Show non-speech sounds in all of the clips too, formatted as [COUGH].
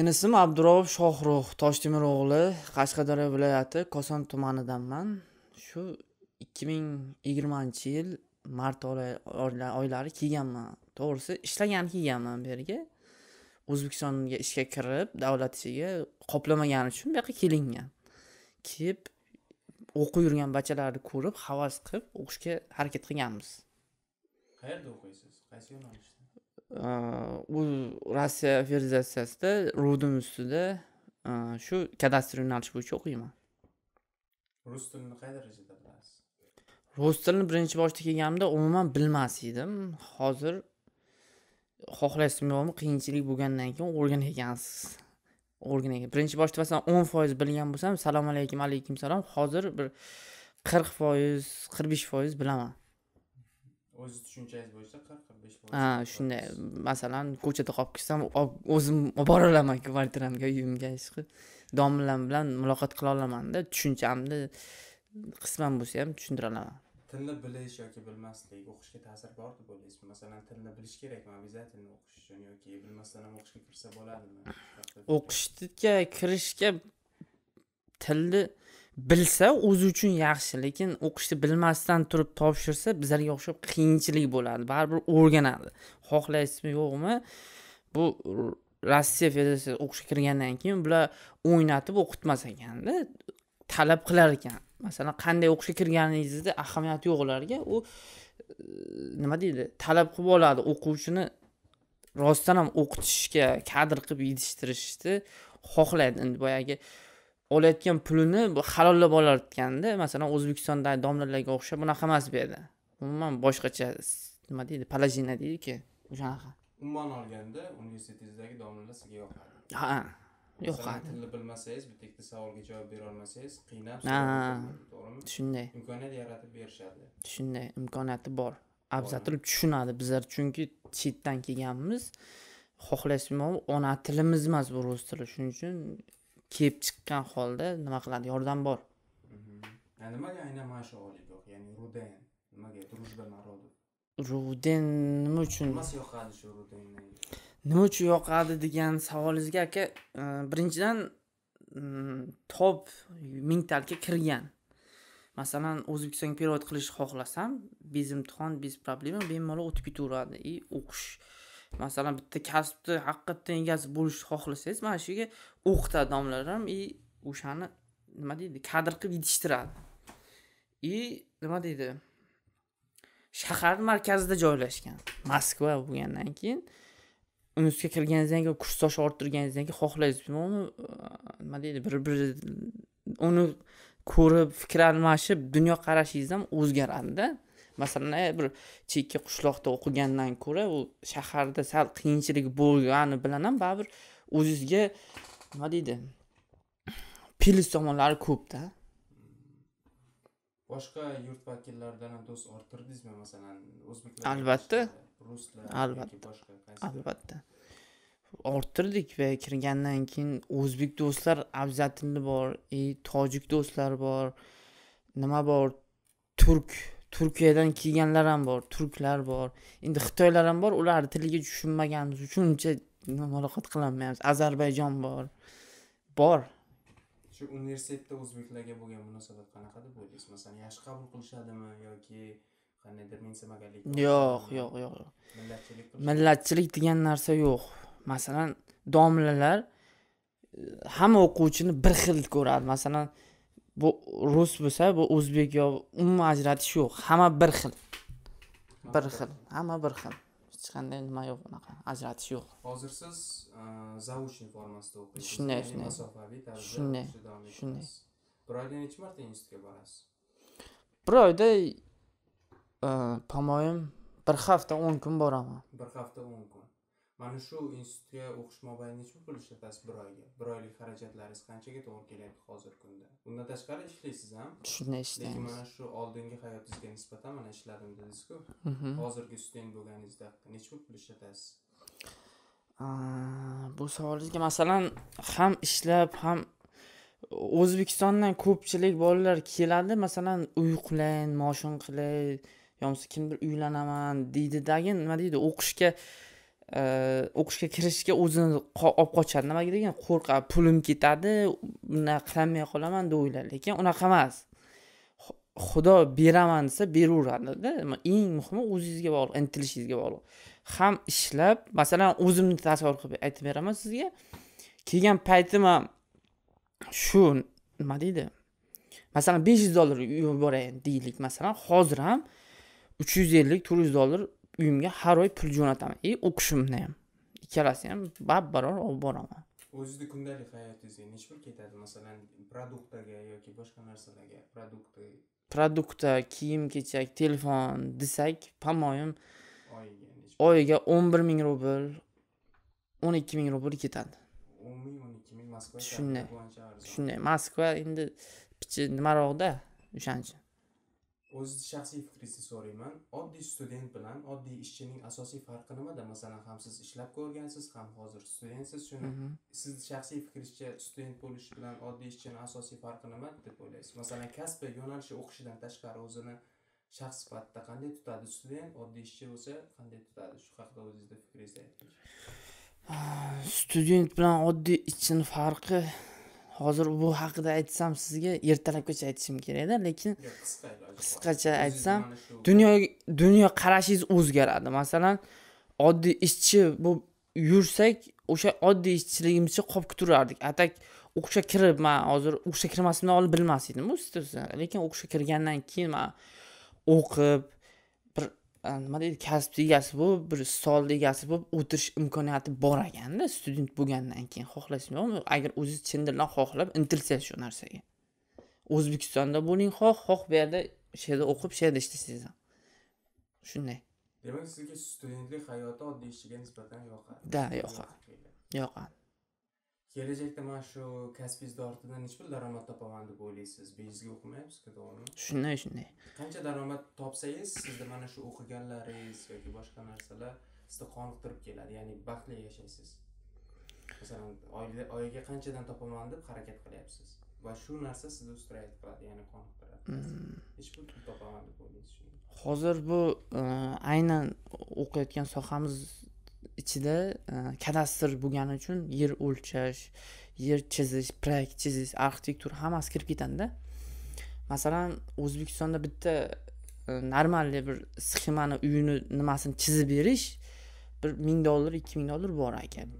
meni ismim abdurov shohruh toshtemir o'g'li qashqadaryo viloyati koson tumanidanman shu ikki ming yigirmanchi yil mart oylari kelganman to'g'risi ishlagani kelganman bu yerga o'zbekistonga ishga kirib davlat ishiga qoplamagani uchun bu yoqqa kelingan kelib o'qib yurgan bachalarni ko'rib havas qilib o'qishga harakat qilganmiz qayerda o'qiysiz qaysi yo'nalishda u rossiya federatsiyasida rudim ustida shu kadastr yo'nalishi bo'yicha o'qiyman rus tilini qay darajada bilasiz rus tilini birinchi boshda kelganimda umuman bilmas edim hozir xohlaysizmi yo'qmi qiyinchilik bo'lgandan keyin o'rgangansiz o'rgangan birinchi boshda masalan o'n foiz bilgan bo'lsam assalomu alaykum alaykum salom hozir bir qirq foiz qirq besh foiz bilaman o'z tushunchangiz bo'yicha qirq qirq besh ha shunday masalan ko'chada qolib ketsam o'zim olib bora olaman [LAUGHS] kvartiramga uyimga ishqilib domlam bilan muloqot qila olamanda tushunchamni qisman bo'lsa ham tushuntira olaman tilni bilish yoki bilmaslik o'qishga ta'sir bormi o'ylaysizmi masalan tilni bilish kerakmi обязательно o'qish uchun yoki bilmasdan ham o'qishga kirsa bo'ladimi o'qishga kirishga tilni bilsa o'zi uchun yaxshi lekin o'qishni bilmasdan turib topshirsa bizlarga o'xshab qiyinchilik bo'ladi baribir o'rganadi xohlaysizmi yo'qmi bu rossiya federatsiyasi o'qishga kirgandan keyin bular o'ynatib o'qitmas ekanda talab qilar ekan masalan qanday o'qishga kirganingizni ahamiyati yo'q ularga u e, nima deydi talab qilib oladi o'quvchini rostdan ham o'qitishga kadr qilib yetishtirishni xohlaydi endi boyagi olayotgan pulini halollab olayotganda masalan o'zbekistondagi domlalarga o'xshab bunaqa emas bu yerda umuman boshqacha nima deydi положение deydiku o'shanaqa umuman olganda universitetingizdagi domlalar sizga yoqadi ha yoqadi tilni bilmasangiz bitta ikkita savolga javob berolmasangiz qiynab to'g'rimi shunday imkoniyat yaratib berishadi shunday imkoniyati bor turib tushunadi bizlar chunki chetdan kelganmiz xohlaysizmi ona tilimiz emas bu rus tili shuning uchun kelib chiqqan holda nima qiladi yordam bor mm-hmm. nimaga aynan mana shu oliygoh ya'ni ruden nimaga дружба народов ruden nima uchun nimasi yoqadi shu rudenni nima uchun yoqadi degan savolingizga aka e, birinchidan mm, top mingtalikka kirgan masalan o'zbekistonga перевод qilishni xohlasam без imtihon без проблема bemalol o'tib ketaveradi и o'qish masalan bitta kasbni haqiqatdan egasi bo'lishni xohlasangiz mana shu yerga o'qitadi domlalar ham и o'shani nima deydi kadr qilib yetishtiradi и nima deydi shahar markazida joylashgan moskva bo'lgandan keyin universitetga kirganingizdan keyin kursdosh orttirganingizdan keyin xohlaysizmi uni nima deydi bir biri uni ko'rib fikr almashib dunyoqarashingiz ham o'zgaradida masalan e, bir chekka qishloqda o'qigandan ko'ra u shaharda sal qiyinchilik bo'lgani bilan ham baribir o'zizga nima deydi plyus tomonlari ko'pda boshqa yurt vakillaridan ham do'st orttirdingizmi masalan o'zbeklar albatta ruslar albatta albatta orttirdik va kirgandan keyin o'zbek do'stlar обязательно bor и e, tojik do'stlar bor nima bor turk turkiyadan kelganlar ham bor turklar bor endi xitoylar ham bor ularni tiliga tushunmaganimiz uchun uncha muloqot qilolmayapmiz ozarbayjon bor bor shu universitetda o'zbeklarga bo'lgan munosabat deb o'ylaysiz masalan yaxshi qabul qilishadimi yoki qandaydir mensimaganlik yo'q yo'q yo'q millatchilik millatchilik degan narsa yo'q masalan domlalar e, hamma o'quvchini bir xil ko'radi masalan bu rus bo'lsa bu o'zbek yo umuman ajratish yo'q hamma bir xil bir xil hamma bir xil hech qanday nima yo'q unaqa ajratish yo'q hozir siz e, zauchniy formasida o'qiysiz shunday shunday masofaviy tarzda shunday shunday bir oyda nechi marta institutga borasiz bir oyda по e, моему bir hafta o'n kun boraman bir hafta o'n kun mana shu institutga o'qish mobaynida necha pul ishlatasiz bir oyga bir oylik xarajatlaringiz qanchaga to'g'ri kelyapti hozirgi kunda undan tashqari ishlaysiz ham shunda ishlaymiz lekin mana shu oldingi hayotingizga nisbatan mana ishladim dedizku mhm. hozirgi student bo'lganingizda necha pul pul ishlatasiz bu savolingizga masalan ham ishlab ham o'zbekistondan ko'pchilik bolalar keladi masalan uy qilayin moshin qilay yo bo'lmasa kimdir uylanaman deydidagi nima deydi o'qishga Э, o'qishga kirishga o'zini olib qochadi nimaga degan qo'rqadi pulim ketadi bunaqa qilolmay qolaman deb o'ylaydi lekin unaqa emas xudo beraman desa beraveradida eng muhimi o'zingizga bog'liq intilishingizga bog'liq ham ishlab masalan o'zimni tasavvur qilib aytib beraman sizga kelgan paytim ham shu nima deydi masalan besh yuz dollar yuborayin deylik masalan hozir ham uch yuz ellik to'rt yuz dollar uyimga har oy pul jo'nataman и o'qishimni ham ikkalasini ham babbaror olib boraman o'zizni kundalik hayotingizga nechi pul ketadi masalan produktaga yoki boshqa narsalarga produkti produktda kiyim kechak telefon desak по моему oyiga o'n bir ming rubl o'n ikki ming rubl ketadi o'n ming o'n ikki ming moskva shunday shunday moskva endi picha nimaroqda o'shaning uchun o'z shaxsiy fikringizni so'rayman oddiy student bilan oddiy ishchining asosiy farqi nimada masalan ham siz ishlab ko'rgansiz ham hozir studentsiz shuni mhm. sizni shaxsiy fikringizcha student bo'lish bilan oddiy ishchini asosiy farqi nima deb o'ylaysiz masalan kasbi yo'nalishi o'qishidan tashqari o'zini shaxs sifatida qanday tutadi student oddiy ishchi bo'lsa qanday tutadi shu haqida o'zingizni fikringizni ayting ah, student bilan oddiy ishchini farqi hozir bu haqida aytsam sizga ertalabgacha aytishim kerakda lekin qisqacha aytsam dunyo qarashingiz o'zgaradi masalan oddiy ishchi bo'lib yursak o'sha oddiy ishchiligimizcha qolib turardik atak o'qishga kirib man hozir o'qishga kirmasimdan oldin bilmas edim lekin o'qishga kirgandan keyin man o'qib nima deydi kasb egasi bo'lib bir stol egasi bo'lib o'tirish imkoniyati bor ekanda student bo'lgandan keyin yo'qmi agar o'zingiz chin dildan xohlab intilsangiz shu narsaga o'zbekistonda bo'ling xoh xoh bu yerda shu yerda o'qib shu yerda ishlasangiz ham shunday demak sizga studentlik hayoti oddiy ishiga nisbatan yoqadi да yoqadi yoqadi kelajakda mana shu kasbingiz ortidan nechi pul daromad topaman deb o'ylaysiz bejizga o'qimayapsizku to'g'rimi shunday shunday qancha daromad topsangiz sizni mana shu o'qiganlaringiz yoki boshqa narsalar sizni qoniqtirib keladi ya'ni baxtli yashaysiz masalan oyiga qanchadan topaman deb harakat qilyapsiz va shu narsa sizni ustrayt qiladi ya'ni qoniqtiradi hmm. hech pul topaman deb o'ylaysiz hozir bu e, aynan o'qiyotgan sohamiz ichida e, kadastr bo'lgani uchun yer o'lchash yer chizish proyekt chizish arxitektura hammasi kirib ketadida masalan o'zbekistonda bitta e, normalniy bir sxemani uyini nimasini chizib berish bir ming dollar ikki ming dollar bor ekan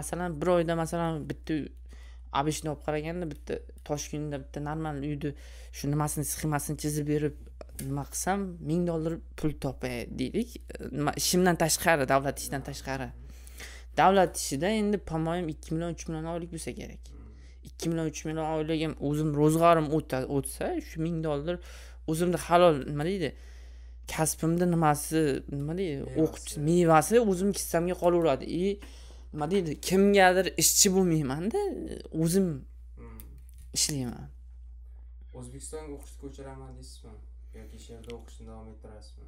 masalan bir oyda masalan bitta обычный болып qaraganda bitta toshkentda bitta normal uyni shu nimasini sxemasini chizib berib nima qilsam миң dollar pul topay deylik nima ishimdan tashqari davlat ishidan tashqari davlat ishida endi по моему ikki million uch million oylik bo'lsa kerak ikki million uch million oylik o'zim ro'zg'orim o'tsa shu ming dollar o'zimni halol nima deydi kasbimni nimasi nima deydi o'qib mevasi o'zimni kissamga qolaveradi и nima deydi kimgadir ishchi bo'lmaymanda o'zim hmm. ishlayman o'zbekistonga o'qishni ko'chiraman deysizmi yoki shu yerda o'qishni davom ettirasizmi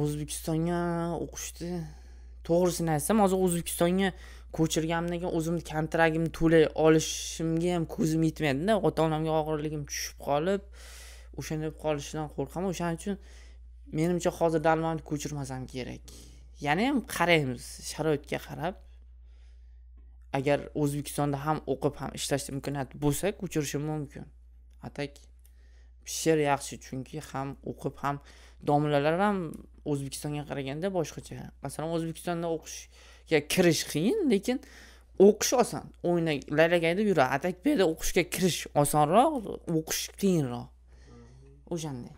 o'zbekistonga o'qishni to'g'risini aytsam hozir o'zbekistonga ko'chirganimdan keyin o'zimni kontraktimni to'lay olishimga ham ko'zim yetmayaptida ota onamga og'irligim tushib qolib o'shanday bo'lib qolishidan qo'rqaman o'shaning uchun menimcha hozir dalmani ko'chirmasam kerak yana ham qaraymiz sharoitga qarab agar o'zbekistonda ham o'qib ham ishlash imkoniyati bo'lsa ko'chirishi mumkin atak she'r yaxshi chunki ham o'qib ham domlalar ham o'zbekistonga qaraganda boshqacha masalan o'zbekistonda o'qishga kirish qiyin lekin o'qish oson laylak aytib yuradi atak bu yerda o'qishga kirish osonroq o'qish qiyinroq o'shanday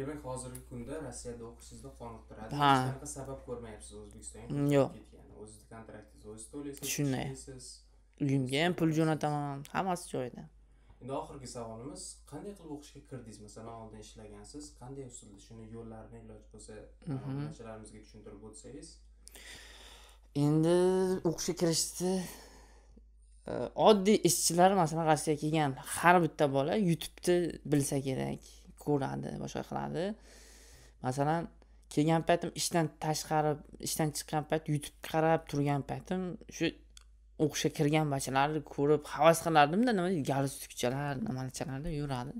demak hozirgi kunda rossiyada o'qish sizni qoniqtiradi hech qanaqa sabab ko'rmayapsiz o'zbekistonga yo'q o'zizni kontraktingizni o'ziz to'laysiz shunday uyimga ham pul jo'nataman hammasi joyida endi oxirgi savolimiz qanday qilib o'qishga kirdingiz masalan oldin ishlagansiz qanday usulda shuni yo'llarini iloj bo'lsa tomoshachilarimizga mhm. tushuntirib o'tsangiz endi o'qishga kirishni e, oddiy ishchilar masalan rossiyaga kelgan har bitta bola youtubeni bilsa kerak ko'radi boshqa qiladi masalan kelgan paytim ishdan tashqari ishdan chiqqan payt youtube qarab turgan paytim shu o'qishga kirgan bachalarni ko'rib havas qilardimda nima galstukchalar nimalachalarda yuradi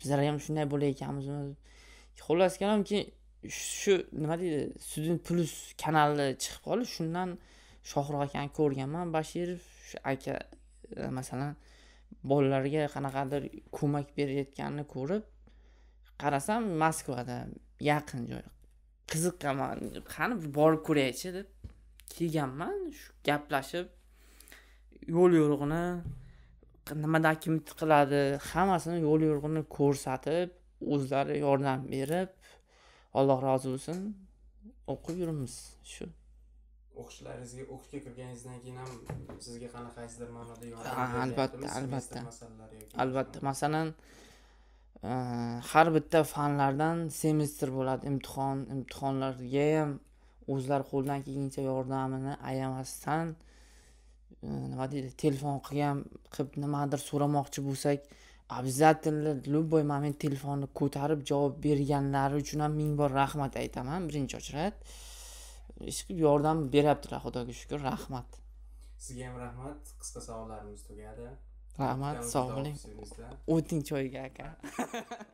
bizlar ham shunday bo'layotganmiz xullas keyin shu nima deydi student plus kanali chiqib qoldi shundan shohruh akani ko'rganman bashirov shu aka masalan bolalarga qanaqadir ko'mak berayotganini ko'rib qarasam moskvada yaqin joy qiziqqanman qani borib ko'raychi deb kelganman shu gaplashib yo'l yo'rig'ini nimada kim tiqiladi hammasini yo'l yo'rig'ini ko'rsatib o'zlari yordam berib alloh rozi bo'lsin o'qib yuribmiz shu o'qishlaringizga o'qishga kirganingizdan keyin ham sizga qanaqasidir ma'noda yordam albatta albatta albatta masalan Э, har bitta fanlardan semestr bo'ladi imtihon imtihonlarga ham o'zlari qo'ldan kelgancha yordamini ayamasdan e, nima deydi telefon qilgan qilib nimadir so'ramoqchi bo'lsak обязательно любой moment telefonni ko'tarib javob berganlari uchun ham ming bor rahmat aytaman birinchi ochrat ish qilib yordam beryaptilar xudoga shukur rahmat sizga ham rahmat qisqa savollarimiz tugadi rahmat sog' bo'ling o'ting choyga aka